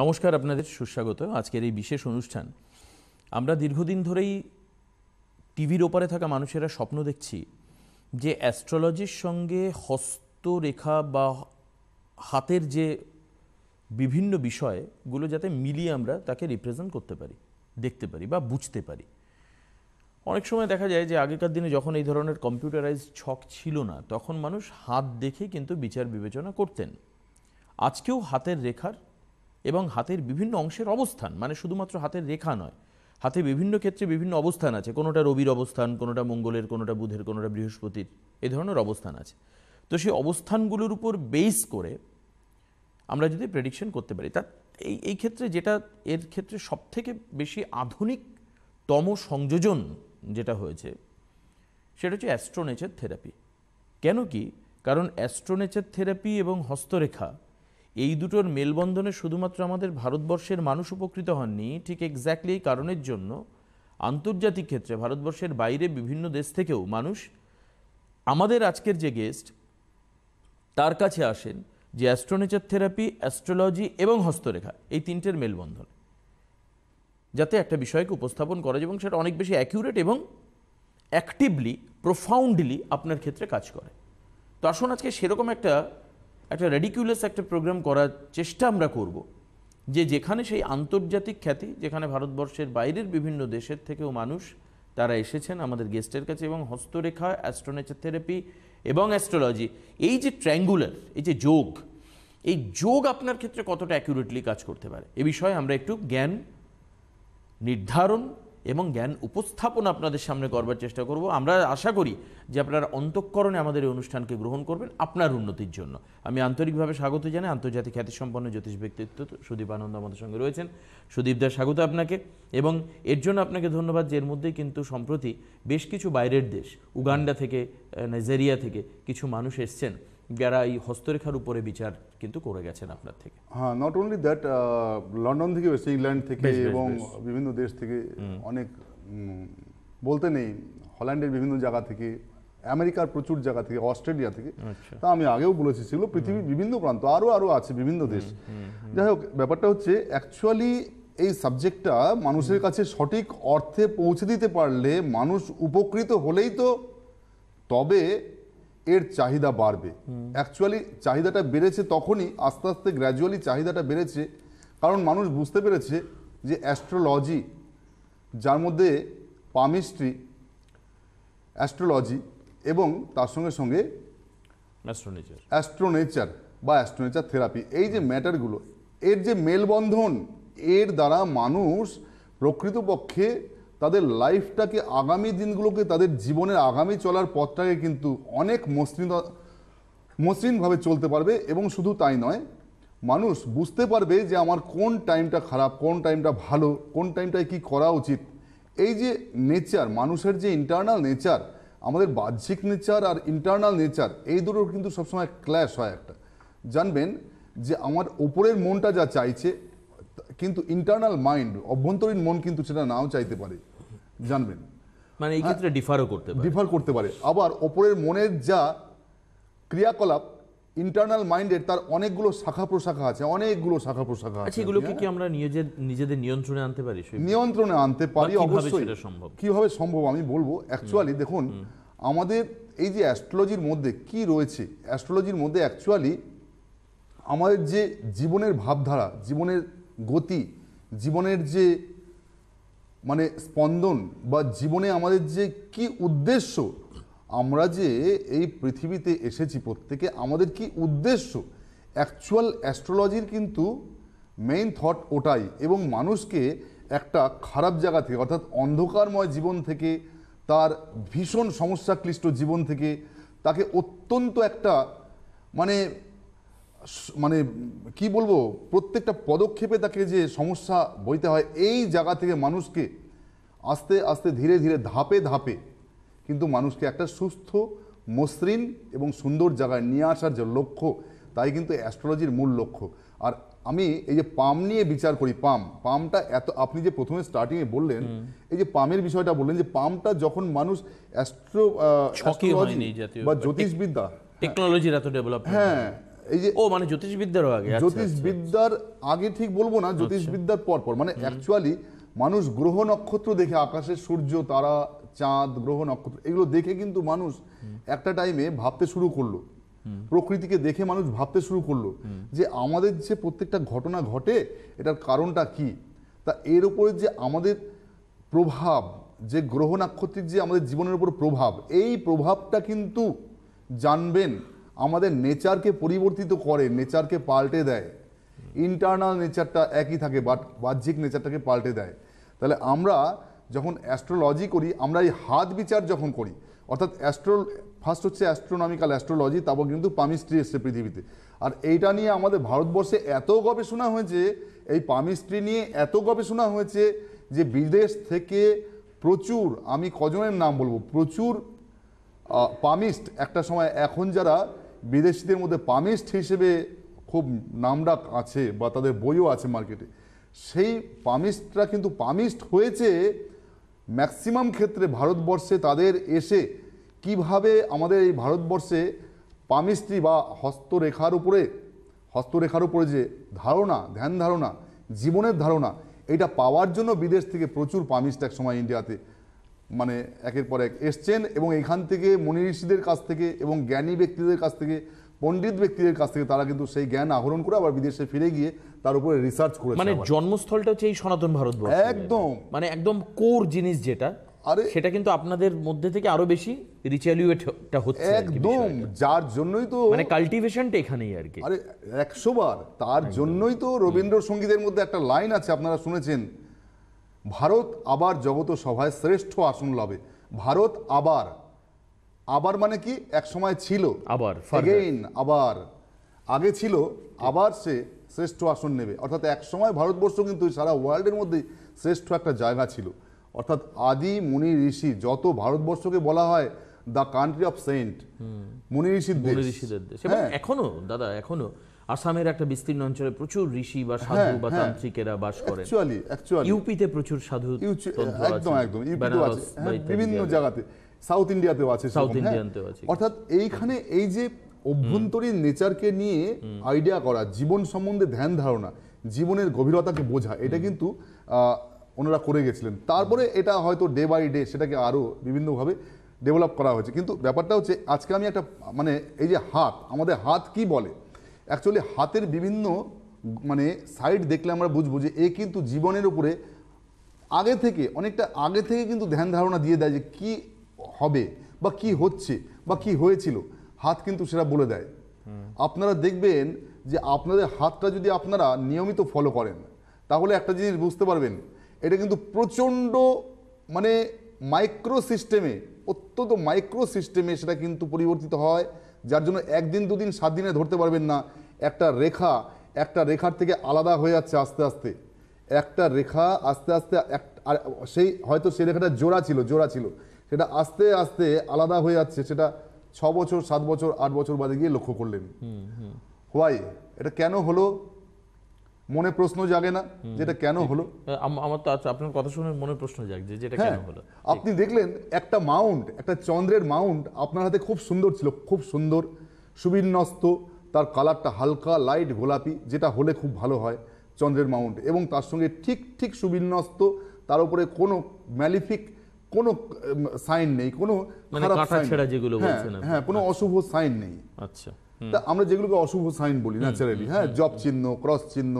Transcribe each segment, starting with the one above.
নমস্কার আপনাদের সুস্বাগত আজকের এই বিশেষ অনুষ্ঠান আমরা দীর্ঘদিন ধরেই টিভির ওপারে থাকা মানুষেরা স্বপ্ন দেখছি যে অ্যাস্ট্রোলজির সঙ্গে হস্তরেখা বা হাতের যে বিভিন্ন বিষয়গুলো যাতে মিলিয়ে আমরা তাকে রিপ্রেজেন্ট করতে পারি দেখতে পারি বা বুঝতে পারি অনেক সময় দেখা যায় যে আগেকার দিনে যখন এই ধরনের কম্পিউটারাইজ ছক ছিল না তখন মানুষ হাত দেখে কিন্তু বিচার বিবেচনা করতেন আজকেও হাতের রেখার এবং হাতের বিভিন্ন অংশের অবস্থান মানে শুধুমাত্র হাতের রেখা নয় হাতে বিভিন্ন ক্ষেত্রে বিভিন্ন অবস্থান আছে কোনোটা রবির অবস্থান কোনোটা মঙ্গলের কোনোটা বুধের কোনোটা বৃহস্পতির এ ধরনের অবস্থান আছে তো সেই অবস্থানগুলোর উপর বেস করে আমরা যদি প্রেডিকশন করতে পারি তা এই এই ক্ষেত্রে যেটা এর ক্ষেত্রে সবথেকে বেশি আধুনিকতম সংযোজন যেটা হয়েছে সেটা হচ্ছে অ্যাস্ট্রোনেচার থেরাপি কেন কি কারণ অ্যাস্ট্রোনেচার থেরাপি এবং হস্তরেখা এই দুটোর মেলবন্ধনে শুধুমাত্র আমাদের ভারতবর্ষের মানুষ উপকৃত হননি ঠিক এক্স্যাক্টলি এই কারণের জন্য আন্তর্জাতিক ক্ষেত্রে ভারতবর্ষের বাইরে বিভিন্ন দেশ থেকেও মানুষ আমাদের আজকের যে গেস্ট তার কাছে আসেন যে অ্যাস্ট্রোনেচার থেরাপি অ্যাস্ট্রোলজি এবং হস্তরেখা এই তিনটের মেলবন্ধন যাতে একটা বিষয়কে উপস্থাপন করা যায় এবং সেটা অনেক বেশি অ্যাকিউরেট এবং অ্যাক্টিভলি প্রোফাউন্ডলি আপনার ক্ষেত্রে কাজ করে তো আসুন আজকে সেরকম একটা একটা রেডিকুলাস একটা প্রোগ্রাম করার চেষ্টা আমরা করব যে যেখানে সেই আন্তর্জাতিক খ্যাতি যেখানে ভারতবর্ষের বাইরের বিভিন্ন দেশের থেকেও মানুষ তারা এসেছেন আমাদের গেস্টের কাছে এবং হস্তরেখা অ্যাস্ট্রোনেচার থেরাপি এবং অ্যাস্ট্রোলজি এই যে ট্র্যাঙ্গুলার এই যে যোগ এই যোগ আপনার ক্ষেত্রে কতটা অ্যাকুরেটলি কাজ করতে পারে এ বিষয়ে আমরা একটু জ্ঞান নির্ধারণ এবং জ্ঞান উপস্থাপন আপনাদের সামনে করবার চেষ্টা করব আমরা আশা করি যে আপনারা অন্তঃকরণে আমাদের এই অনুষ্ঠানকে গ্রহণ করবেন আপনার উন্নতির জন্য আমি আন্তরিকভাবে স্বাগত জানাই আন্তর্জাতিক খ্যাতিসম্পন্ন জ্যোতিষ ব্যক্তিত্ব সুদীপ আনন্দ আমাদের সঙ্গে রয়েছেন সুদীপ দা স্বাগত আপনাকে এবং এর জন্য আপনাকে ধন্যবাদ যে এর মধ্যে কিন্তু সম্প্রতি বেশ কিছু বাইরের দেশ উগান্ডা থেকে নাইজেরিয়া থেকে কিছু মানুষ এসছেন যারা এই হস্তরেখার উপরে বিচার কিন্তু করে গেছেন আপনার থেকে হ্যাঁ নট অনলি দ্যাট লন্ডন থেকে ওয়েস্ট ইংল্যান্ড থেকে এবং বিভিন্ন দেশ থেকে অনেক বলতে নেই হল্যান্ডের বিভিন্ন জায়গা থেকে আমেরিকার প্রচুর জায়গা থেকে অস্ট্রেলিয়া থেকে আচ্ছা। তা আমি আগেও বলেছি সেগুলো পৃথিবীর বিভিন্ন প্রান্ত আরও আরও আছে বিভিন্ন দেশ যাই হোক ব্যাপারটা হচ্ছে অ্যাকচুয়ালি এই সাবজেক্টটা মানুষের কাছে সঠিক অর্থে পৌঁছে দিতে পারলে মানুষ উপকৃত হলেই তো তবে এর চাহিদা বাড়বে অ্যাকচুয়ালি চাহিদাটা বেড়েছে তখনই আস্তে আস্তে গ্র্যাজুয়ালি চাহিদাটা বেড়েছে কারণ মানুষ বুঝতে পেরেছে যে অ্যাস্ট্রোলজি যার মধ্যে পামিস্ট্রি অ্যাস্ট্রোলজি এবং তার সঙ্গে সঙ্গে অ্যাস্ট্রোনেচার অ্যাস্ট্রোনেচার বা অ্যাস্ট্রোনেচার থেরাপি এই যে ম্যাটারগুলো এর যে মেলবন্ধন এর দ্বারা মানুষ প্রকৃতপক্ষে তাদের লাইফটাকে আগামী দিনগুলোকে তাদের জীবনের আগামী চলার পথটাকে কিন্তু অনেক মসৃণ মসৃণভাবে চলতে পারবে এবং শুধু তাই নয় মানুষ বুঝতে পারবে যে আমার কোন টাইমটা খারাপ কোন টাইমটা ভালো কোন টাইমটায় কি করা উচিত এই যে নেচার মানুষের যে ইন্টারনাল নেচার আমাদের বাহ্যিক নেচার আর ইন্টারনাল নেচার এই দুটোর কিন্তু সবসময় ক্ল্যাশ হয় একটা জানবেন যে আমার ওপরের মনটা যা চাইছে কিন্তু ইন্টারনাল মাইন্ড অভ্যন্তরীণ মন কিন্তু সেটা নাও চাইতে পারে জানবেন মানে এই ক্ষেত্রে ডিফারও করতে ডিফার করতে পারে আবার ওপরের মনের যা ক্রিয়াকলাপ ইন্টারনাল মাইন্ডের তার অনেকগুলো শাখা প্রশাখা আছে অনেকগুলো শাখা প্রশাখা আচ্ছা, আছে এগুলোকে হ্যাঁ? কি আমরা নিজেদের নিজেদের নিয়ন্ত্রণে আনতে পারি নিয়ন্ত্রণে আনতে পারি অবশ্যই সম্ভব কিভাবে সম্ভব আমি বলবো অ্যাকচুয়ালি দেখুন আমাদের এই যে অ্যাস্ট্রোলজির মধ্যে কি রয়েছে অ্যাস্ট্রোলজির মধ্যে অ্যাকচুয়ালি আমাদের যে জীবনের ভাবধারা জীবনের গতি জীবনের যে মানে স্পন্দন বা জীবনে আমাদের যে কি উদ্দেশ্য আমরা যে এই পৃথিবীতে এসেছি প্রত্যেকে আমাদের কি উদ্দেশ্য অ্যাকচুয়াল অ্যাস্ট্রোলজির কিন্তু মেইন থট ওটাই এবং মানুষকে একটা খারাপ জায়গা থেকে অর্থাৎ অন্ধকারময় জীবন থেকে তার ভীষণ সমস্যাক্লিষ্ট জীবন থেকে তাকে অত্যন্ত একটা মানে মানে কি বলবো প্রত্যেকটা পদক্ষেপে তাকে যে সমস্যা বইতে হয় এই জায়গা থেকে মানুষকে আস্তে আস্তে ধীরে ধীরে ধাপে ধাপে কিন্তু মানুষকে একটা সুস্থ মসৃণ এবং সুন্দর জায়গায় নিয়ে আসার যে লক্ষ্য তাই কিন্তু অ্যাস্ট্রোলজির মূল লক্ষ্য আর আমি এই যে পাম নিয়ে বিচার করি পাম পামটা এত আপনি যে প্রথমে স্টার্টিংয়ে বললেন এই যে পামের বিষয়টা বললেন যে পামটা যখন মানুষ অ্যাস্ট্রো বা জ্যোতিষবিদ্যা টেকনোলজির এত ডেভেলপ হ্যাঁ এই যে ও মানে জ্যোতিষবিদ্যারও আগে আচ্ছা, আচ্ছা, আচ্ছা। জ্যোতিষবিদ্যার আগে ঠিক বলবো না জ্যোতিষবিদ্যার পর পর মানে অ্যাকচুয়ালি মানুষ গ্রহ নক্ষত্র দেখে আকাশে সূর্য তারা চাঁদ গ্রহ নক্ষত্র এগুলো দেখে কিন্তু মানুষ একটা টাইমে ভাবতে শুরু করলো প্রকৃতিকে দেখে মানুষ ভাবতে শুরু করলো যে আমাদের যে প্রত্যেকটা ঘটনা ঘটে এটার কারণটা কি তা এর উপরে যে আমাদের প্রভাব যে গ্রহ নক্ষত্রের যে আমাদের জীবনের উপর প্রভাব এই প্রভাবটা কিন্তু জানবেন আমাদের নেচারকে পরিবর্তিত করে নেচারকে পাল্টে দেয় ইন্টারনাল নেচারটা একই থাকে বাট বাহ্যিক নেচারটাকে পাল্টে দেয় তাহলে আমরা যখন অ্যাস্ট্রোলজি করি আমরা এই হাত বিচার যখন করি অর্থাৎ অ্যাস্ট্রো ফার্স্ট হচ্ছে অ্যাস্ট্রোনমিক্যাল অ্যাস্ট্রোলজি তারপর কিন্তু পামিস্ট্রি এসছে পৃথিবীতে আর এইটা নিয়ে আমাদের ভারতবর্ষে এত গবেষণা হয়েছে এই পামিস্ট্রি নিয়ে এত গবেষণা হয়েছে যে বিদেশ থেকে প্রচুর আমি কজনের নাম বলবো প্রচুর পামিস্ট একটা সময় এখন যারা বিদেশিদের মধ্যে পামিস্ট হিসেবে খুব নামডাক আছে বা তাদের বইও আছে মার্কেটে সেই পামিস্টরা কিন্তু পামিস্ট হয়েছে ম্যাক্সিমাম ক্ষেত্রে ভারতবর্ষে তাদের এসে কিভাবে আমাদের এই ভারতবর্ষে পামিস্ট্রি বা হস্তরেখার উপরে হস্তরেখার উপরে যে ধারণা ধ্যান ধারণা জীবনের ধারণা এটা পাওয়ার জন্য বিদেশ থেকে প্রচুর পামিস্ট এক সময় ইন্ডিয়াতে মানে একের পর এক এসছেন এবং এখান থেকে ঋষিদের কাছ থেকে এবং জ্ঞানী ব্যক্তিদের কাছ থেকে পণ্ডিত ব্যক্তিদের কাছ থেকে তারা কিন্তু সেই জ্ঞান আহরণ করে আবার বিদেশে ফিরে গিয়ে তার উপরে রিসার্চ করে মানে জন্মস্থলটা হচ্ছে এই সনাতন ভারত একদম মানে একদম কোর জিনিস যেটা আরে সেটা কিন্তু আপনাদের মধ্যে থেকে আরো বেশি রিচুয়ালিউটটা হচ্ছে একদম যার জন্যই তো মানে কালটিভেশনটা এখানেই আর কি আরে একশো বার তার জন্যই তো রবীন্দ্রসঙ্গীতের মধ্যে একটা লাইন আছে আপনারা শুনেছেন ভারত আবার জগত সভায় শ্রেষ্ঠ আসন লাভে ভারত আবার আবার মানে কি এক সময় ছিল আবার আবার আগে ছিল আবার সে শ্রেষ্ঠ আসন নেবে অর্থাৎ এক সময় ভারতবর্ষ কিন্তু সারা ওয়ার্ল্ডের মধ্যে শ্রেষ্ঠ একটা জায়গা ছিল অর্থাৎ আদি মুনি ঋষি যত ভারতবর্ষকে বলা হয় দ্য কান্ট্রি অফ সেন্ট মুনি ঋষির দেশ হ্যাঁ। এখনো দাদা এখনো আসামের একটা বিস্তীর্ণ অঞ্চলে প্রচুর ঋষি বা সাধু হ্যাঁ, বা হ্যাঁ। তান্ত্রিকেরা বাস করে অ্যাকচুয়ালি অ্যাকচুয়ালি ইউপিতে প্রচুর সাধু একদম একদম আছে হ্যাঁ, বিভিন্ন জায়গাতে সাউথ ইন্ডিয়াতেও আছে সাউথ ইন্ডিয়াতেও আছে অর্থাৎ এইখানে এই যে অভ্যন্তরীণ নেচারকে নিয়ে আইডিয়া করা জীবন সম্বন্ধে ধ্যান ধারণা জীবনের গভীরতাকে বোঝা এটা কিন্তু ওনারা করে গেছিলেন তারপরে এটা হয়তো ডে বাই ডে সেটাকে আরও বিভিন্নভাবে ডেভেলপ করা হয়েছে কিন্তু ব্যাপারটা হচ্ছে আজকে আমি একটা মানে এই যে হাত আমাদের হাত কি বলে অ্যাকচুয়ালি হাতের বিভিন্ন মানে সাইড দেখলে আমরা বুঝবো যে এ কিন্তু জীবনের উপরে আগে থেকে অনেকটা আগে থেকে কিন্তু ধ্যান ধারণা দিয়ে দেয় যে কি হবে বা কি হচ্ছে বা কি হয়েছিল হাত কিন্তু সেটা বলে দেয় আপনারা দেখবেন যে আপনাদের হাতটা যদি আপনারা নিয়মিত ফলো করেন তাহলে একটা জিনিস বুঝতে পারবেন এটা কিন্তু প্রচণ্ড মানে মাইক্রো সিস্টেমে অত্যন্ত মাইক্রো সিস্টেমে সেটা কিন্তু পরিবর্তিত হয় যার জন্য একদিন দুদিন সাত দিনে ধরতে পারবেন না একটা রেখা একটা রেখার থেকে আলাদা হয়ে যাচ্ছে আস্তে আস্তে একটা রেখা আস্তে আস্তে এক সেই হয়তো সেই রেখাটা জোড়া ছিল জোড়া ছিল সেটা আস্তে আস্তে আলাদা হয়ে যাচ্ছে সেটা ছ বছর সাত বছর আট বছর বাদে গিয়ে লক্ষ্য করলেন হোয়াই এটা কেন হলো মনে প্রশ্ন জাগে না যেটা কেন হলো আমার তো আচ্ছা আপনার কথা শুনে মনে প্রশ্ন জাগছে যেটা হ্যাঁ, কেন হলো আপনি দেখলেন একটা মাউন্ট একটা চন্দ্রের মাউন্ট আপনার হাতে খুব সুন্দর ছিল খুব সুন্দর সুবিন্যস্ত তার কালারটা হালকা লাইট গোলাপি যেটা হলে খুব ভালো হয় চন্দ্রের মাউন্ট এবং তার সঙ্গে ঠিক ঠিক সুবিন্যস্ত তার উপরে কোনো ম্যালিফিক কোনো সাইন নেই কোনো মানে খারাপ সাইন হ্যাঁ, হ্যাঁ কোনো আচ্ছা। অশুভ সাইন নেই আচ্ছা তা আমরা যেগুলোকে অশুভ সাইন বলি ন্যাচারালি হ্যাঁ জব চিহ্ন ক্রস চিহ্ন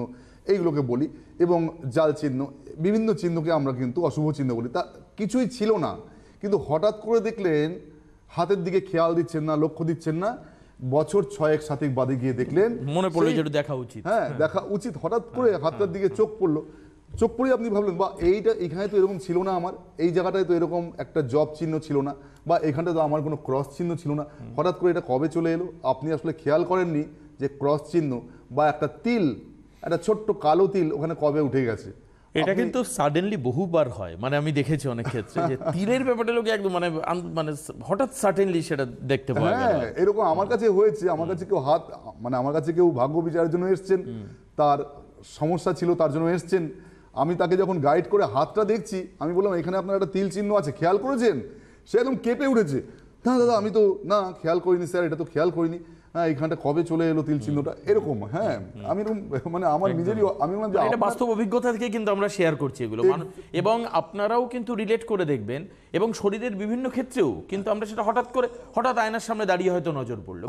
এইগুলোকে বলি এবং জাল চিহ্ন বিভিন্ন চিহ্নকে আমরা কিন্তু অশুভ চিহ্ন বলি তা কিছুই ছিল না কিন্তু হঠাৎ করে দেখলেন হাতের দিকে খেয়াল দিচ্ছেন না লক্ষ্য দিচ্ছেন না বছর ছয়েক সাতিক বাদে গিয়ে দেখলেন মনে পড়লো যেটা দেখা উচিত হ্যাঁ, হ্যাঁ দেখা উচিত হঠাৎ হ্যাঁ, করে হ্যাঁ, হাতটার দিকে চোখ পড়লো চোখ পড়ে আপনি ভাবলেন বা এইটা এখানে তো এরকম ছিল না আমার এই জায়গাটায় তো এরকম একটা জব চিহ্ন ছিল না বা এখানটা তো আমার কোনো ক্রস চিহ্ন ছিল না হঠাৎ করে এটা কবে চলে এলো আপনি আসলে খেয়াল করেননি যে ক্রস চিহ্ন বা একটা তিল একটা ছোট্ট কালো তিল ওখানে কবে উঠে গেছে এটা কিন্তু সাডেনলি বহুবার হয় মানে আমি দেখেছি অনেক ক্ষেত্রে যে তীরের ব্যাপারটা লোকে একদম মানে মানে হঠাৎ সাডেনলি সেটা দেখতে পাওয়া হ্যাঁ এরকম আমার কাছে হয়েছে আমার কাছে কেউ হাত মানে আমার কাছে কেউ ভাগ্য বিচারের জন্য এসছেন তার সমস্যা ছিল তার জন্য এসছেন আমি তাকে যখন গাইড করে হাতটা দেখছি আমি বললাম এখানে আপনার একটা তিল চিহ্ন আছে খেয়াল করেছেন সে একদম কেঁপে উঠেছে না দাদা আমি তো না খেয়াল করিনি স্যার এটা তো খেয়াল করিনি হ্যাঁ এইখানটা কবে চলে এলো তিল চিহ্নটা এরকম হ্যাঁ আমি মানে আমার নিজেরই আমি মানে এটা বাস্তব অভিজ্ঞতা থেকে কিন্তু আমরা শেয়ার করছি এগুলো এবং আপনারাও কিন্তু রিলেট করে দেখবেন এবং শরীরের বিভিন্ন ক্ষেত্রেও কিন্তু আমরা সেটা হঠাৎ করে হঠাৎ আয়নার সামনে দাঁড়িয়ে হয়তো নজর পড়লো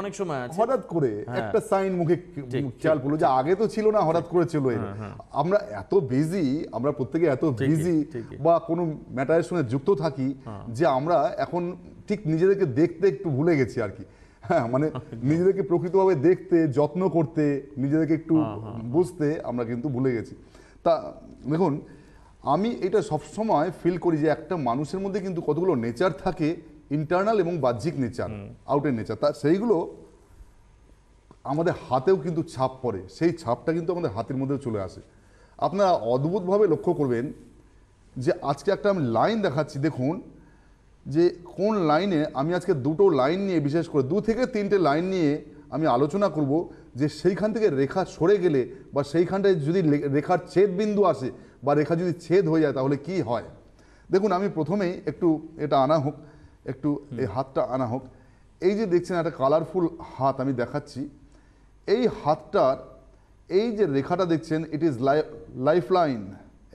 অনেক সময় আছে হঠাৎ করে হ্যাঁ। একটা সাইন মুখে খেয়াল পড়লো যে আগে তো ছিল না হঠাৎ করে চলো হ্যাঁ, হ্যাঁ। আমরা এত বিজি আমরা প্রত্যেকে এত বিজি বা কোনো ম্যাটারের সঙ্গে যুক্ত থাকি যে আমরা এখন ঠিক নিজেদেরকে দেখতে একটু ভুলে গেছি আর কি হ্যাঁ মানে নিজেদেরকে প্রকৃতভাবে দেখতে যত্ন করতে নিজেদেরকে একটু হ্যাঁ, হ্যাঁ, হ্যাঁ। বুঝতে আমরা কিন্তু ভুলে গেছি তা দেখুন আমি এটা সবসময় ফিল করি যে একটা মানুষের মধ্যে কিন্তু কতগুলো নেচার থাকে ইন্টারনাল এবং বাহ্যিক নেচার আউটের নেচার তা সেইগুলো আমাদের হাতেও কিন্তু ছাপ পড়ে সেই ছাপটা কিন্তু আমাদের হাতের মধ্যেও চলে আসে আপনারা অদ্ভুতভাবে লক্ষ্য করবেন যে আজকে একটা আমি লাইন দেখাচ্ছি দেখুন যে কোন লাইনে আমি আজকে দুটো লাইন নিয়ে বিশেষ করে দু থেকে তিনটে লাইন নিয়ে আমি আলোচনা করব যে সেইখান থেকে রেখা সরে গেলে বা সেইখানটায় যদি রেখার ছেদ বিন্দু আসে বা রেখা যদি ছেদ হয়ে যায় তাহলে কি হয় দেখুন আমি প্রথমেই একটু এটা আনা হোক একটু এই হাতটা আনা হোক এই যে দেখছেন একটা কালারফুল হাত আমি দেখাচ্ছি এই হাতটার এই যে রেখাটা দেখছেন ইট ইজ লাইফ লাইন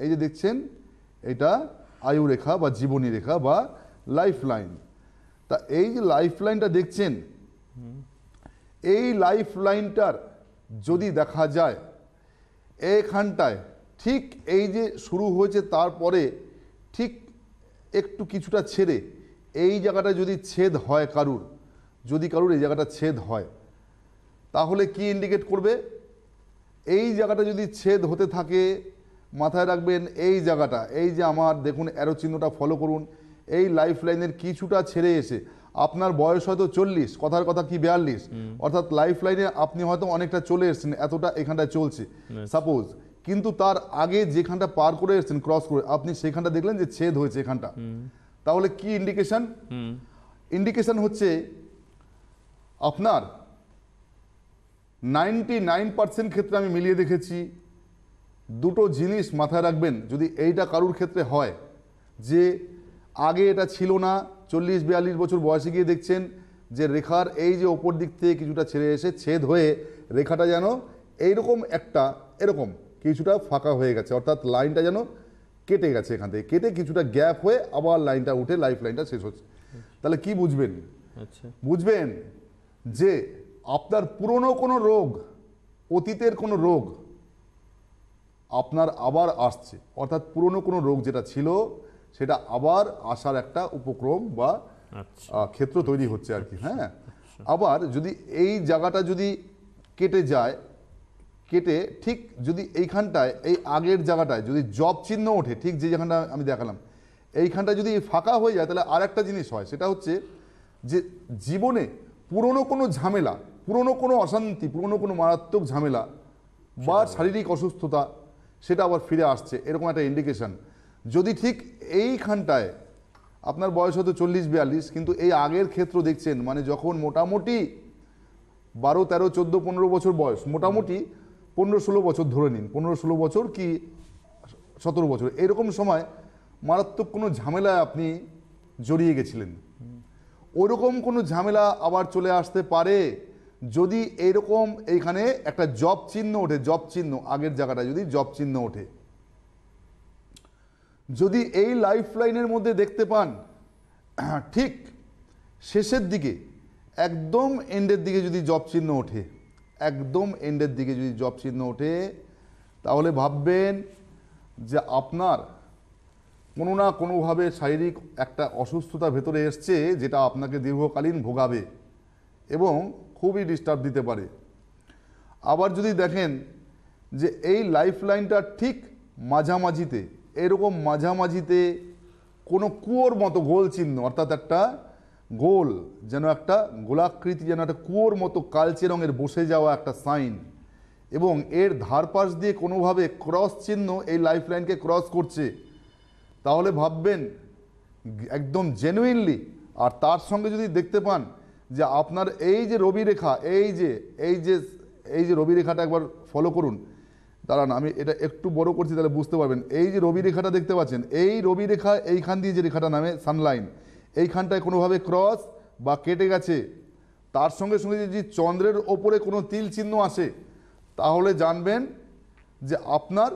এই যে দেখছেন এটা আয়ু রেখা বা জীবনী রেখা বা লাইফ লাইন তা এই যে লাইফ লাইনটা দেখছেন এই লাইফ লাইনটার যদি দেখা যায় এখানটায় ঠিক এই যে শুরু হয়েছে তারপরে ঠিক একটু কিছুটা ছেড়ে এই জায়গাটা যদি ছেদ হয় কারুর যদি কারুর এই জায়গাটা ছেদ হয় তাহলে কি ইন্ডিকেট করবে এই জায়গাটা যদি ছেদ হতে থাকে মাথায় রাখবেন এই জায়গাটা এই যে আমার দেখুন অ্যারো চিহ্নটা ফলো করুন এই লাইফ লাইনের কিছুটা ছেড়ে এসে আপনার বয়স হয়তো চল্লিশ কথার কথা কি বিয়াল্লিশ অর্থাৎ লাইফ লাইনে আপনি হয়তো অনেকটা চলে এসছেন এতটা এখানটায় চলছে সাপোজ কিন্তু তার আগে যেখানটা পার করে এসছেন ক্রস করে আপনি সেখানটা দেখলেন যে ছেদ হয়েছে এখানটা তাহলে কি ইন্ডিকেশন ইন্ডিকেশন হচ্ছে আপনার নাইনটি নাইন পার্সেন্ট ক্ষেত্রে আমি মিলিয়ে দেখেছি দুটো জিনিস মাথায় রাখবেন যদি এইটা কারুর ক্ষেত্রে হয় যে আগে এটা ছিল না চল্লিশ বিয়াল্লিশ বছর বয়সে গিয়ে দেখছেন যে রেখার এই যে ওপর দিক থেকে কিছুটা ছেড়ে এসে ছেদ হয়ে রেখাটা যেন এইরকম একটা এরকম কিছুটা ফাঁকা হয়ে গেছে অর্থাৎ লাইনটা যেন কেটে গেছে এখান থেকে কেটে কিছুটা গ্যাপ হয়ে আবার লাইনটা উঠে লাইফ লাইনটা শেষ হচ্ছে তাহলে কি বুঝবেন আচ্ছা। বুঝবেন যে আপনার পুরনো কোনো রোগ অতীতের কোনো রোগ আপনার আবার আসছে অর্থাৎ পুরনো কোনো রোগ যেটা ছিল সেটা আবার আসার একটা উপক্রম বা আচ্ছা। ক্ষেত্র তৈরি হচ্ছে আর কি হ্যাঁ আবার যদি এই জায়গাটা যদি কেটে যায় কেটে ঠিক যদি এইখানটায় এই আগের জায়গাটায় যদি জব চিহ্ন ওঠে ঠিক যে যেখানটা আমি দেখালাম এইখানটা যদি ফাঁকা হয়ে যায় তাহলে আর একটা জিনিস হয় সেটা হচ্ছে যে জীবনে পুরনো কোনো ঝামেলা পুরনো কোনো অশান্তি পুরনো কোনো মারাত্মক ঝামেলা বা শারীরিক অসুস্থতা সেটা আবার ফিরে আসছে এরকম একটা ইন্ডিকেশন যদি ঠিক এইখানটায় আপনার বয়স হতো চল্লিশ বিয়াল্লিশ কিন্তু এই আগের ক্ষেত্র দেখছেন মানে যখন মোটামুটি বারো তেরো চোদ্দো পনেরো বছর বয়স মোটামুটি পনেরো ষোলো বছর ধরে নিন পনেরো ষোলো বছর কি সতেরো বছর এরকম সময় মারাত্মক কোনো ঝামেলায় আপনি জড়িয়ে গেছিলেন ওরকম কোনো ঝামেলা আবার চলে আসতে পারে যদি এইরকম এইখানে একটা জব চিহ্ন ওঠে জব চিহ্ন আগের জায়গাটা যদি জব চিহ্ন ওঠে যদি এই লাইফ লাইনের মধ্যে দেখতে পান ঠিক শেষের দিকে একদম এন্ডের দিকে যদি জব চিহ্ন ওঠে একদম এন্ডের দিকে যদি জব চিহ্ন ওঠে তাহলে ভাববেন যে আপনার কোনো না কোনোভাবে শারীরিক একটা অসুস্থতা ভেতরে এসছে যেটা আপনাকে দীর্ঘকালীন ভোগাবে এবং খুবই ডিস্টার্ব দিতে পারে আবার যদি দেখেন যে এই লাইফ লাইনটা ঠিক মাঝামাঝিতে এরকম মাঝামাঝিতে কোনো কুয়োর মতো গোল চিহ্ন অর্থাৎ একটা গোল যেন একটা গোলাকৃতি যেন একটা কুয়োর মতো কালচে রঙের বসে যাওয়া একটা সাইন এবং এর ধারপাশ দিয়ে কোনোভাবে ক্রস চিহ্ন এই লাইফ লাইনকে ক্রস করছে তাহলে ভাববেন একদম জেনুইনলি আর তার সঙ্গে যদি দেখতে পান যে আপনার এই যে রবি রেখা এই যে এই যে এই যে রবি রেখাটা একবার ফলো করুন দাঁড়ান আমি এটা একটু বড় করছি তাহলে বুঝতে পারবেন এই যে রবি রেখাটা দেখতে পাচ্ছেন এই রবি রেখা এইখান দিয়ে যে রেখাটা নামে সানলাইন এইখানটায় কোনোভাবে ক্রস বা কেটে গেছে তার সঙ্গে সঙ্গে যদি চন্দ্রের ওপরে কোনো তিল চিহ্ন আসে তাহলে জানবেন যে আপনার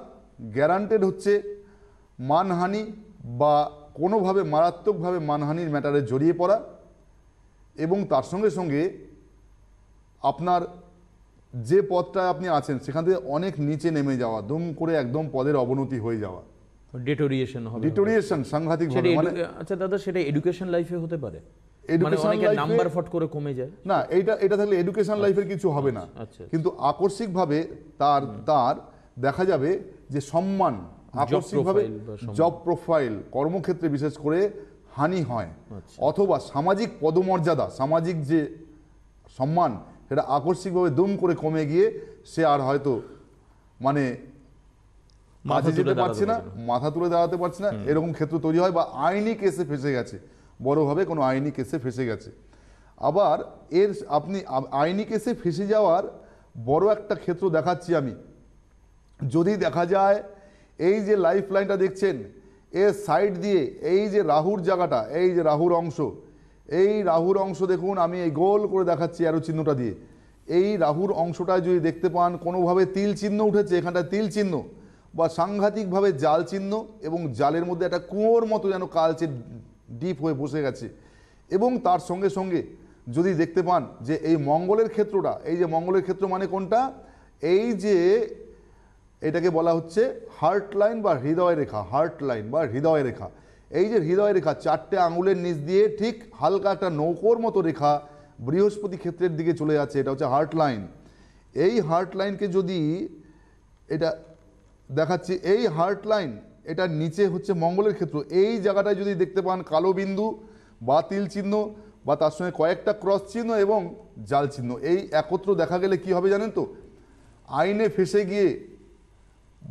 গ্যারান্টেড হচ্ছে মানহানি বা কোনোভাবে মারাত্মকভাবে মানহানির ম্যাটারে জড়িয়ে পড়া এবং তার সঙ্গে সঙ্গে আপনার যে পদটা আপনি আছেন সেখান থেকে অনেক নিচে নেমে যাওয়া দুম করে একদম পদের অবনতি হয়ে যাওয়া ডিটোরিয়েশন হবে ডিটোরিয়েশন সাংঘাতিক মানে আচ্ছা দাদা সেটা এডুকেশন লাইফে হতে পারে নাম্বার মানে ফট করে কমে যায় না এটা এটা এডুকেশন লাইফের কিছু হবে না আচ্ছা, আচ্ছা। কিন্তু আকস্মিকভাবে তার তার দেখা যাবে যে সম্মান আকস্মিকভাবে জব প্রোফাইল কর্মক্ষেত্রে বিশেষ করে হানি হয় আচ্ছা। অথবা সামাজিক পদমর্যাদা সামাজিক যে সম্মান সেটা আকস্মিকভাবে দুম করে কমে গিয়ে সে আর হয়তো মানে কাজে যেতে পারছে না মাথা তুলে দাঁড়াতে পারছে না এরকম ক্ষেত্র তৈরি হয় বা আইনি কেসে ফেসে গেছে বড়োভাবে কোনো আইনি কেসে ফেসে গেছে আবার এর আপনি আইনি কেসে ফেসে যাওয়ার বড় একটা ক্ষেত্র দেখাচ্ছি আমি যদি দেখা যায় এই যে লাইফ লাইনটা দেখছেন এর সাইড দিয়ে এই যে রাহুর জায়গাটা এই যে রাহুর অংশ এই রাহুর অংশ দেখুন আমি এই গোল করে দেখাচ্ছি আরও চিহ্নটা দিয়ে এই রাহুর অংশটা যদি দেখতে পান কোনোভাবে তিল চিহ্ন উঠেছে এখানটা তিল চিহ্ন বা সাংঘাতিকভাবে জাল চিহ্ন এবং জালের মধ্যে একটা কুঁয়োর মতো যেন কালচে ডিপ হয়ে বসে গেছে এবং তার সঙ্গে সঙ্গে যদি দেখতে পান যে এই মঙ্গলের ক্ষেত্রটা এই যে মঙ্গলের ক্ষেত্র মানে কোনটা এই যে এটাকে বলা হচ্ছে হার্ট লাইন বা হৃদয় রেখা হার্ট লাইন বা হৃদয় রেখা এই যে হৃদয় রেখা চারটে আঙুলের নিচ দিয়ে ঠিক হালকা একটা নৌকোর মতো রেখা বৃহস্পতি ক্ষেত্রের দিকে চলে যাচ্ছে এটা হচ্ছে হার্ট লাইন এই হার্ট লাইনকে যদি এটা দেখাচ্ছি এই হার্ট লাইন এটা নিচে হচ্ছে মঙ্গলের ক্ষেত্র এই জায়গাটায় যদি দেখতে পান কালো বিন্দু বা তিল চিহ্ন বা তার সঙ্গে কয়েকটা ক্রস চিহ্ন এবং জাল চিহ্ন এই একত্র দেখা গেলে কি হবে জানেন তো আইনে ফেসে গিয়ে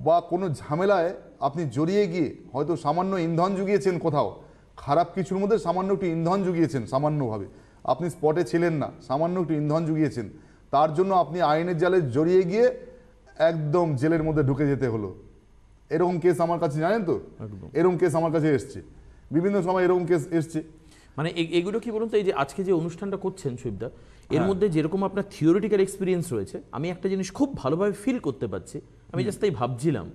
বা কোনো ঝামেলায় আপনি জড়িয়ে গিয়ে হয়তো সামান্য ইন্ধন জুগিয়েছেন কোথাও খারাপ কিছুর মধ্যে সামান্য একটু ইন্ধন জুগিয়েছেন সামান্যভাবে আপনি স্পটে ছিলেন না সামান্য একটু ইন্ধন জুগিয়েছেন তার জন্য আপনি আইনের জালে জড়িয়ে গিয়ে একদম জেলের মধ্যে ঢুকে যেতে হলো এরকম কেস আমার কাছে জানেন তো এরকম কেস আমার কাছে এসছে বিভিন্ন সময় এরকম কেস এসছে মানে এগুলো কি বলুন তো এই যে আজকে যে অনুষ্ঠানটা করছেন সুবিধা এর হ্যাঁ। মধ্যে যেরকম আপনার থিওরিটিক্যাল এক্সপিরিয়েন্স রয়েছে আমি একটা জিনিস খুব ভালোভাবে ফিল করতে পারছি আমি জাস্ট তাই ভাবছিলাম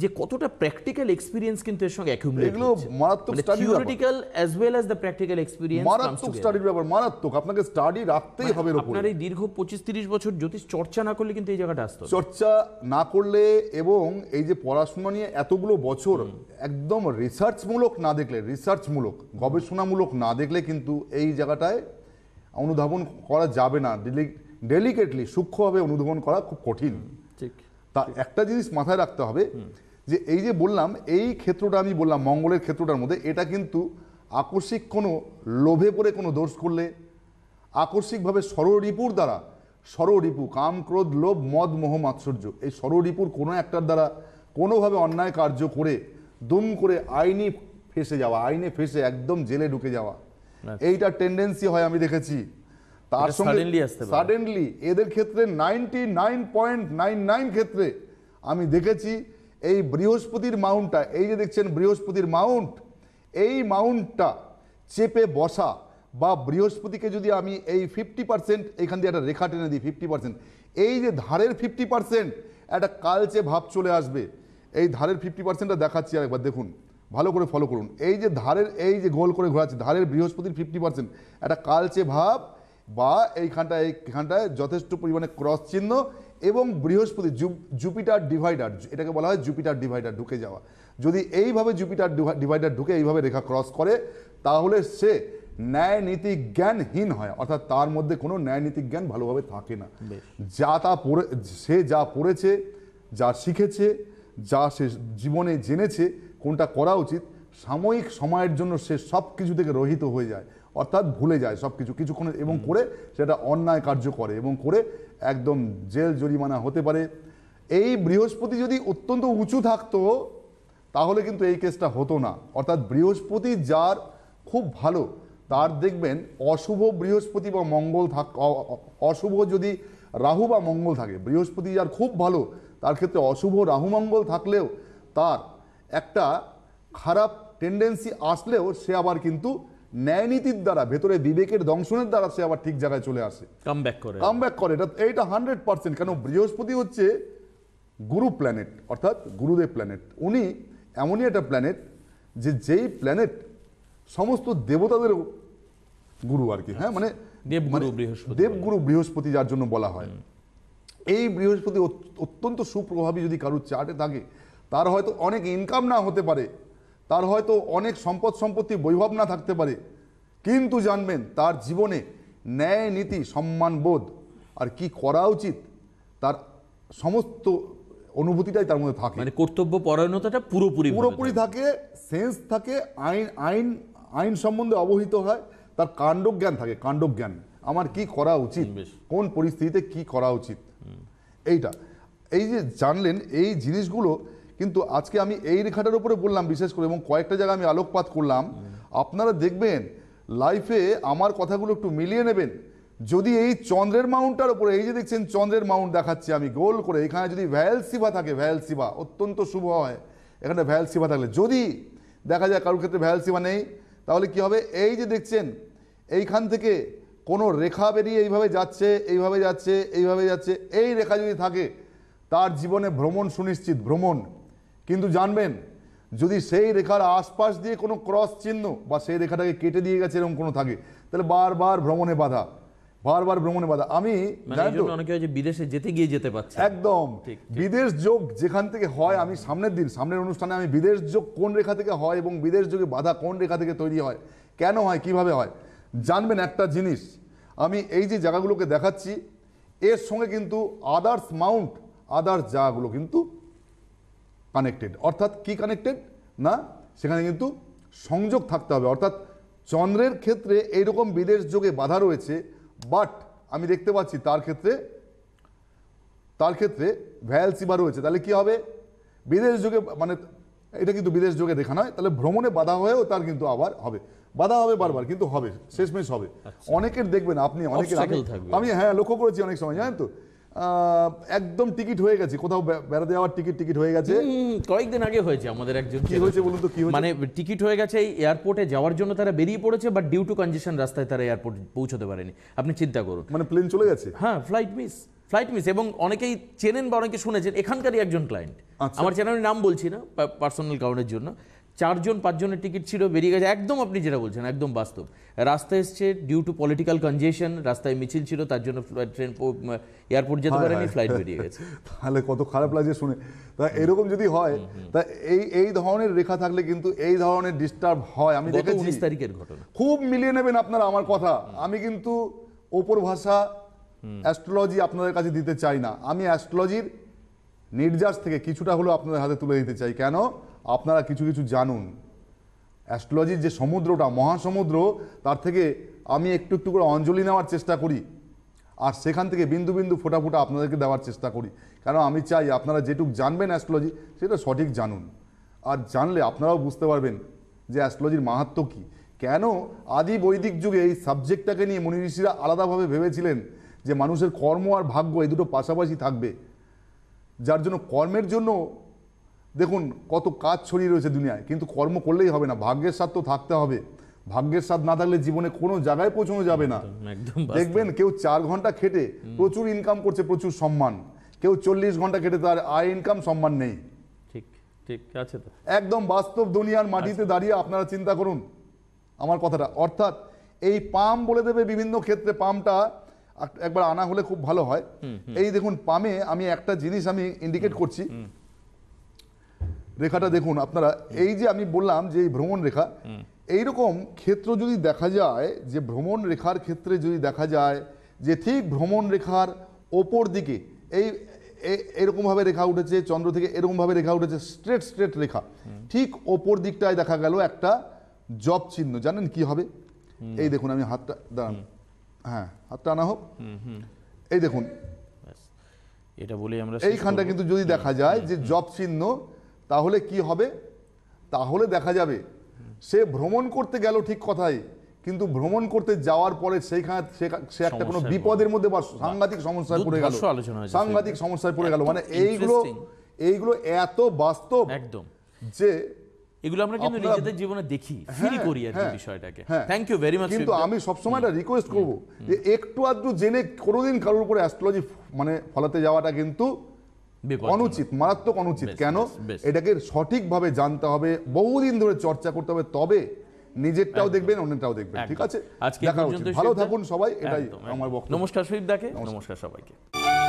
যে কতটা প্র্যাকটিক্যাল এক্সপিরিয়েন্স কিন্তু এর সঙ্গে অ্যাকুমুলেট এগুলো মারাত্মক study theoretical as well as the practical experience মারাত্মক স্টাডির ব্যাপার মারাত্মক আপনাকে স্টাডি রাখতেই মানে হবে এর আপনার এই দীর্ঘ 25 30 বছর জ্যোতিষ চর্চা না করলে কিন্তু এই জায়গাটা আসতো চর্চা না করলে এবং এই যে পড়াশোনা নিয়ে এতগুলো বছর একদম রিসার্চমূলক না দেখলে রিসার্চমূলক গবেষণামূলক না দেখলে কিন্তু এই জায়গাটায় অনুধাবন করা যাবে না ডেলিকেটলি সূক্ষ্মভাবে অনুধাবন করা খুব কঠিন তা একটা জিনিস মাথায় রাখতে হবে যে এই যে বললাম এই ক্ষেত্রটা আমি বললাম মঙ্গলের ক্ষেত্রটার মধ্যে এটা কিন্তু আকস্মিক কোনো লোভে পড়ে কোনো দোষ করলে আকস্মিকভাবে সররিপুর দ্বারা সররিপু কাম ক্রোধ লোভ মদ মোহ মাৎসর্য এই সররিপুর কোনো একটার দ্বারা কোনোভাবে অন্যায় কার্য করে দুম করে আইনি ফেসে যাওয়া আইনে ফেসে একদম জেলে ঢুকে যাওয়া আচ্ছা। এইটা টেন্ডেন্সি হয় আমি দেখেছি তার সঙ্গে সাডেনলি এদের ক্ষেত্রে ninety nine point nine nine ক্ষেত্রে আমি দেখেছি এই বৃহস্পতির মাউন্টটা এই যে দেখছেন বৃহস্পতির মাউন্ট এই মাউন্টটা চেপে বসা বা বৃহস্পতিকে যদি আমি এই ফিফটি পার্সেন্ট এখান দিয়ে একটা রেখা টেনে দিই ফিফটি পার্সেন্ট এই যে ধারের ফিফটি পার্সেন্ট একটা কালচে ভাব চলে আসবে এই ধারের ফিফটি পার্সেন্টটা দেখাচ্ছি আরেকবার দেখুন ভালো করে ফলো করুন এই যে ধারের এই যে গোল করে ঘোরাচ্ছে ধারের বৃহস্পতির ফিফটি পার্সেন্ট একটা কালচে ভাব বা এইখানটায় এইখানটায় যথেষ্ট পরিমাণে ক্রস চিহ্ন এবং বৃহস্পতি জুপিটার ডিভাইডার এটাকে বলা হয় জুপিটার ডিভাইডার ঢুকে যাওয়া যদি এইভাবে জুপিটার ডিভাইডার ঢুকে এইভাবে রেখা ক্রস করে তাহলে সে ন্যায় নীতি জ্ঞানহীন হয় অর্থাৎ তার মধ্যে কোনো ন্যায় নীতি জ্ঞান ভালোভাবে থাকে না যা তা পড়ে সে যা পড়েছে যা শিখেছে যা সে জীবনে জেনেছে কোনটা করা উচিত সাময়িক সময়ের জন্য সে সব কিছু থেকে রহিত হয়ে যায় অর্থাৎ ভুলে যায় সব কিছু কিছুক্ষণ এবং করে সেটা অন্যায় কার্য করে এবং করে একদম জেল জরিমানা হতে পারে এই বৃহস্পতি যদি অত্যন্ত উঁচু থাকতো তাহলে কিন্তু এই কেসটা হতো না অর্থাৎ বৃহস্পতি যার খুব ভালো তার দেখবেন অশুভ বৃহস্পতি বা মঙ্গল থাক অশুভ যদি রাহু বা মঙ্গল থাকে বৃহস্পতি যার খুব ভালো তার ক্ষেত্রে অশুভ রাহু মঙ্গল থাকলেও তার একটা খারাপ টেন্ডেন্সি আসলেও সে আবার কিন্তু ন্যায়নীতির দ্বারা ভেতরে বিবেকের দংশনের দ্বারা সে আবার ঠিক জায়গায় চলে আসে কাম ব্যাক করে কাম ব্যাক করে এটা এইটা হান্ড্রেড পার্সেন্ট কেন বৃহস্পতি হচ্ছে গুরু প্ল্যানেট অর্থাৎ গুরুদেব প্ল্যানেট উনি এমনই একটা প্ল্যানেট যে যেই প্ল্যানেট সমস্ত দেবতাদের গুরু আর কি হ্যাঁ মানে দেবগুরু মানে বৃহস্পতি দেবগুরু বৃহস্পতি যার জন্য বলা হয় এই বৃহস্পতি অত্যন্ত সুপ্রভাবী যদি কারোর চার্টে থাকে তার হয়তো অনেক ইনকাম না হতে পারে তার হয়তো অনেক সম্পদ সম্পত্তি বৈভব না থাকতে পারে কিন্তু জানবেন তার জীবনে ন্যায় নীতি সম্মানবোধ আর কি করা উচিত তার সমস্ত অনুভূতিটাই তার মধ্যে থাকে মানে কর্তব্য পরায়ণতাটা পুরোপুরি পুরোপুরি থাকে সেন্স থাকে আইন আইন আইন সম্বন্ধে অবহিত হয় তার কাণ্ডজ্ঞান থাকে কাণ্ডজ্ঞান আমার কি করা উচিত কোন পরিস্থিতিতে কি করা উচিত এইটা এই যে জানলেন এই জিনিসগুলো কিন্তু আজকে আমি এই রেখাটার উপরে বললাম বিশেষ করে এবং কয়েকটা জায়গায় আমি আলোকপাত করলাম আপনারা দেখবেন লাইফে আমার কথাগুলো একটু মিলিয়ে নেবেন যদি এই চন্দ্রের মাউন্টটার উপরে এই যে দেখছেন চন্দ্রের মাউন্ট দেখাচ্ছি আমি গোল করে এখানে যদি ভ্যালসিভা থাকে ভ্যালসিভা অত্যন্ত শুভ হয় এখানে ভ্যালসিভা থাকলে যদি দেখা যায় কারোর ক্ষেত্রে ভ্যালসিভা নেই তাহলে কি হবে এই যে দেখছেন এইখান থেকে কোনো রেখা বেরিয়ে এইভাবে যাচ্ছে এইভাবে যাচ্ছে এইভাবে যাচ্ছে এই রেখা যদি থাকে তার জীবনে ভ্রমণ সুনিশ্চিত ভ্রমণ কিন্তু জানবেন যদি সেই রেখার আশপাশ দিয়ে কোনো ক্রস চিহ্ন বা সেই রেখাটাকে কেটে দিয়ে গেছে এরকম কোনো থাকে তাহলে বারবার ভ্রমণে বাধা বারবার ভ্রমণে বাধা আমি মানে বিদেশে যেতে গিয়ে যেতে পারছি একদম বিদেশ যোগ যেখান থেকে হয় আমি সামনের দিন সামনের অনুষ্ঠানে আমি বিদেশ যোগ কোন রেখা থেকে হয় এবং বিদেশ যোগে বাধা কোন রেখা থেকে তৈরি হয় কেন হয় কিভাবে হয় জানবেন একটা জিনিস আমি এই যে জায়গাগুলোকে দেখাচ্ছি এর সঙ্গে কিন্তু আদার্স মাউন্ট আদার্স জায়গাগুলো কিন্তু কানেক্টেড অর্থাৎ কি কানেক্টেড না সেখানে কিন্তু সংযোগ থাকতে হবে অর্থাৎ চন্দ্রের ক্ষেত্রে এইরকম বিদেশ যোগে বাধা রয়েছে বাট আমি দেখতে পাচ্ছি তার ক্ষেত্রে তার ক্ষেত্রে ভ্যালসিবা রয়েছে তাহলে কি হবে বিদেশ যোগে মানে এটা কিন্তু বিদেশ যোগে দেখা নয় তাহলে ভ্রমণে বাধা হয়েও তার কিন্তু আবার হবে বাধা হবে বারবার কিন্তু হবে শেষমেশ হবে আচ্ছা। অনেকের দেখবেন আপনি অনেকের আমি হ্যাঁ লক্ষ্য করেছি অনেক সময় জানেন তো একদম টিকিট হয়ে গেছে কোথাও বেড়াতে যাওয়ার টিকিট টিকিট হয়ে গেছে কয়েকদিন আগে হয়েছে আমাদের একজন কি হয়েছে বলুন তো কি মানে টিকিট হয়ে গেছে এই এয়ারপোর্টে যাওয়ার জন্য তারা বেরিয়ে পড়েছে বাট ডিউ টু কনজেশন রাস্তায় তারা এয়ারপোর্ট পৌঁছতে পারেনি আপনি চিন্তা করুন মানে প্লেন চলে গেছে হ্যাঁ ফ্লাইট মিস ফ্লাইট মিস এবং অনেকেই চেনেন বা অনেকে শুনেছেন এখানকারই একজন ক্লায়েন্ট আচ্ছা। আমার চ্যানেলের নাম বলছি না পার্সোনাল কারণের জন্য চারজন পাঁচজনের টিকিট ছিল বেরিয়ে গেছে একদম আপনি যেটা বলছেন একদম বাস্তব রাস্তায় এসছে ডিউ টু পলিটিক্যাল কনজেশন রাস্তায় মিছিল ছিল তার জন্য ট্রেন এয়ারপোর্ট যেতে পারেনি ফ্লাইট বেরিয়ে গেছে তাহলে কত খারাপ লাগছে শুনে তা এরকম যদি হয় তা এই এই ধরনের রেখা থাকলে কিন্তু এই ধরনের ডিস্টার্ব হয় আমি দেখেছি উনিশ তারিখের ঘটনা খুব মিলিয়ে নেবেন আপনারা আমার কথা আমি কিন্তু ওপর ভাষা অ্যাস্ট্রোলজি আপনাদের কাছে দিতে চাই না আমি অ্যাস্ট্রোলজির নির্যাস থেকে কিছুটা হলেও আপনাদের হাতে তুলে দিতে চাই কেন আপনারা কিছু কিছু জানুন অ্যাস্ট্রোলজির যে সমুদ্রটা মহাসমুদ্র তার থেকে আমি একটু একটু করে অঞ্জলি নেওয়ার চেষ্টা করি আর সেখান থেকে বিন্দু বিন্দু ফোটা ফোটা আপনাদেরকে দেওয়ার চেষ্টা করি কারণ আমি চাই আপনারা যেটুক জানবেন অ্যাস্ট্রোলজি সেটা সঠিক জানুন আর জানলে আপনারাও বুঝতে পারবেন যে অ্যাস্ট্রোলজির মাহাত্ম কী কেন আদি বৈদিক যুগে এই সাবজেক্টটাকে নিয়ে মনীষীরা আলাদাভাবে ভেবেছিলেন যে মানুষের কর্ম আর ভাগ্য এই দুটো পাশাপাশি থাকবে যার জন্য কর্মের জন্য দেখুন কত কাজ ছড়িয়ে রয়েছে দুনিয়ায় কিন্তু কর্ম করলেই হবে না ভাগ্যের স্বাদ তো থাকতে হবে ভাগ্যের স্বাদ না থাকলে জীবনে কোনো জায়গায় পৌঁছানো যাবে না দেখবেন কেউ চার ঘন্টা খেটে প্রচুর ইনকাম করছে প্রচুর সম্মান কেউ চল্লিশ ঘন্টা খেটে তার আয় ইনকাম সম্মান নেই ঠিক ঠিক আছে একদম বাস্তব দুনিয়ার মাটিতে আচ্ছা। দাঁড়িয়ে আপনারা চিন্তা করুন আমার কথাটা অর্থাৎ এই পাম বলে দেবে বিভিন্ন ক্ষেত্রে পামটা একবার আনা হলে খুব ভালো হয় এই দেখুন পামে আমি একটা জিনিস আমি ইন্ডিকেট করছি রেখাটা দেখুন আপনারা এই যে আমি বললাম যে এই ভ্রমণ রেখা এইরকম ক্ষেত্র যদি দেখা যায় যে ভ্রমণ রেখার ক্ষেত্রে যদি দেখা যায় যে ঠিক ভ্রমণ রেখার ওপর দিকে এই এরকমভাবে রেখা উঠেছে চন্দ্র থেকে এরকমভাবে রেখা উঠেছে স্ট্রেট স্ট্রেট রেখা ঠিক ওপর দিকটায় দেখা গেল একটা জব চিহ্ন জানেন কি হবে এই দেখুন আমি হাতটা দাঁড়ান হ্যাঁ হাতটা আনা হোক এই দেখুন এটা বলি আমরা এইখানটা কিন্তু যদি দেখা যায় যে জব চিহ্ন তাহলে কি হবে তাহলে দেখা যাবে সে ভ্রমণ করতে গেল ঠিক কথাই কিন্তু ভ্রমণ করতে যাওয়ার পরে সেইখানে সে একটা কোনো বিপদের মধ্যে বা সাংঘাতিক সমস্যায় পড়ে গেল সাংঘাতিক সমস্যায় পড়ে গেল মানে এইগুলো এইগুলো এত বাস্তব একদম যে এগুলো আমরা কিন্তু নিজেদের জীবনে দেখি ফিল হ্যাঁ, করি আর হ্যাঁ, বিষয়টাকে থ্যাংক ইউ ভেরি মাচ কিন্তু আমি সব সময় একটা রিকোয়েস্ট করব যে একটু আধটু জেনে কোনোদিন কারোর উপরে অ্যাস্ট্রোলজি মানে ফলাতে যাওয়াটা কিন্তু অনুচিত মারাত্মক অনুচিত কেন এটাকে সঠিকভাবে জানতে হবে বহুদিন ধরে চর্চা করতে হবে তবে নিজেরটাও দেখবেন অন্যটাও দেখবেন ঠিক আছে আজকে ভালো থাকুন সবাই এটাই আমার বক্তব্য নমস্কার শহীদ দাকে নমস্কার সবাইকে